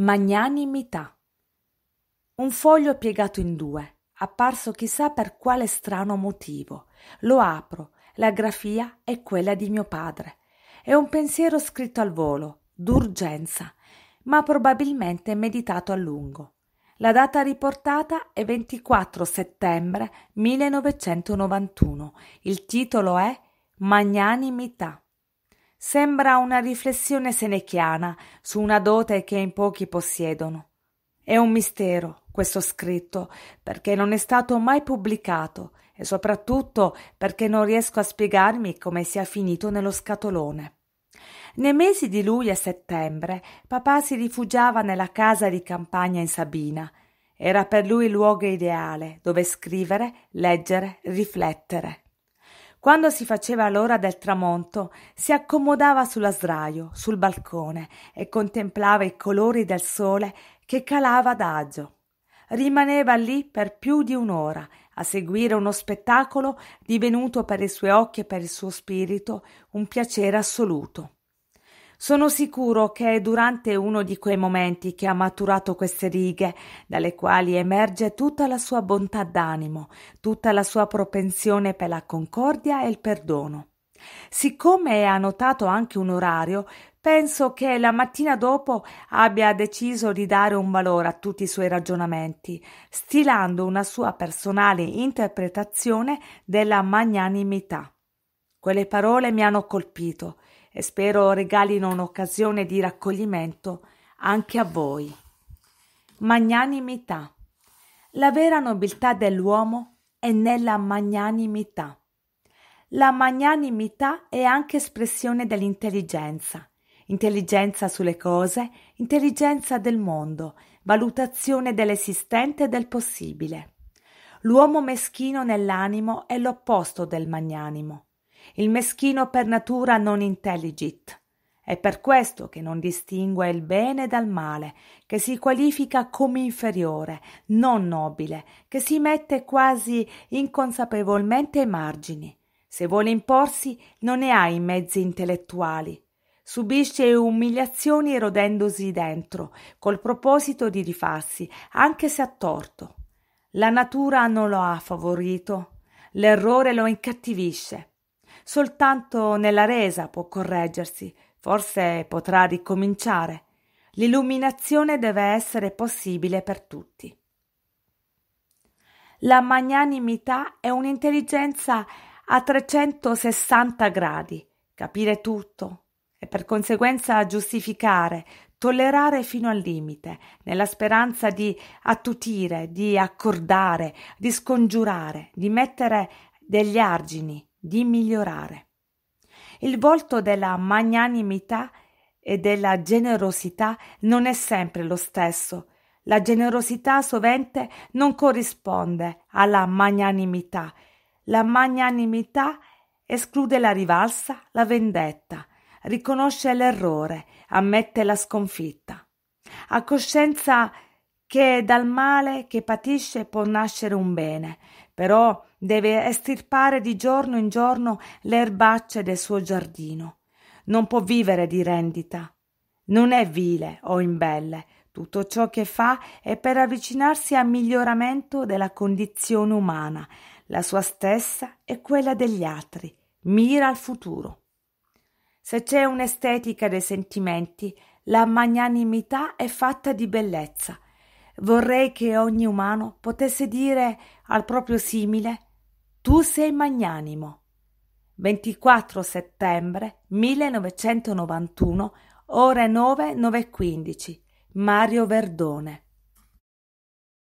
Magnanimità. Un foglio piegato in due, apparso chissà per quale strano motivo. Lo apro, la grafia è quella di mio padre. È un pensiero scritto al volo, d'urgenza, ma probabilmente meditato a lungo. La data riportata è 24 settembre 1991. Il titolo è Magnanimità. Sembra una riflessione senechiana su una dote che in pochi possiedono. È un mistero questo scritto, perché non è stato mai pubblicato e soprattutto perché non riesco a spiegarmi come sia finito nello scatolone. Nei mesi di luglio e settembre papà si rifugiava nella casa di campagna in Sabina. Era per lui il luogo ideale dove scrivere, leggere, riflettere. Quando si faceva l'ora del tramonto, si accomodava sulla sdraio, sul balcone, e contemplava i colori del sole che calava adagio. Rimaneva lì per più di un'ora a seguire uno spettacolo divenuto per i suoi occhi e per il suo spirito un piacere assoluto. Sono sicuro che è durante uno di quei momenti che ha maturato queste righe, dalle quali emerge tutta la sua bontà d'animo, tutta la sua propensione per la concordia e il perdono. Siccome ha notato anche un orario, penso che la mattina dopo abbia deciso di dare un valore a tutti i suoi ragionamenti, stilando una sua personale interpretazione della magnanimità. Quelle parole mi hanno colpito e spero regalino un'occasione di raccoglimento anche a voi. Magnanimità. La vera nobiltà dell'uomo è nella magnanimità. La magnanimità è anche espressione dell'intelligenza, intelligenza sulle cose, intelligenza del mondo, valutazione dell'esistente e del possibile. L'uomo meschino nell'animo è l'opposto del magnanimo. Il meschino per natura non intelligit. È per questo che non distingue il bene dal male, che si qualifica come inferiore, non nobile, che si mette quasi inconsapevolmente ai margini. Se vuole imporsi, non ne ha i mezzi intellettuali. Subisce umiliazioni rodendosi dentro, col proposito di rifarsi, anche se a torto. La natura non lo ha favorito. L'errore lo incattivisce. Soltanto nella resa può correggersi, forse potrà ricominciare. L'illuminazione deve essere possibile per tutti. La magnanimità è un'intelligenza a 360 gradi, capire tutto e per conseguenza giustificare, tollerare fino al limite, nella speranza di attutire, di accordare, di scongiurare, di mettere degli argini, di migliorare. Il volto della magnanimità e della generosità non è sempre lo stesso. La generosità sovente non corrisponde alla magnanimità. La magnanimità esclude la rivalsa, la vendetta, riconosce l'errore, ammette la sconfitta. A coscienza che dal male che patisce può nascere un bene, però deve estirpare di giorno in giorno le erbacce del suo giardino. Non può vivere di rendita. Non è vile o imbelle. Tutto ciò che fa è per avvicinarsi al miglioramento della condizione umana, la sua stessa e quella degli altri. Mira al futuro. Se c'è un'estetica dei sentimenti, la magnanimità è fatta di bellezza – Vorrei che ogni umano potesse dire al proprio simile Tu sei magnanimo. 24 settembre 1991, ore 9, 9.15. Mario Verdone.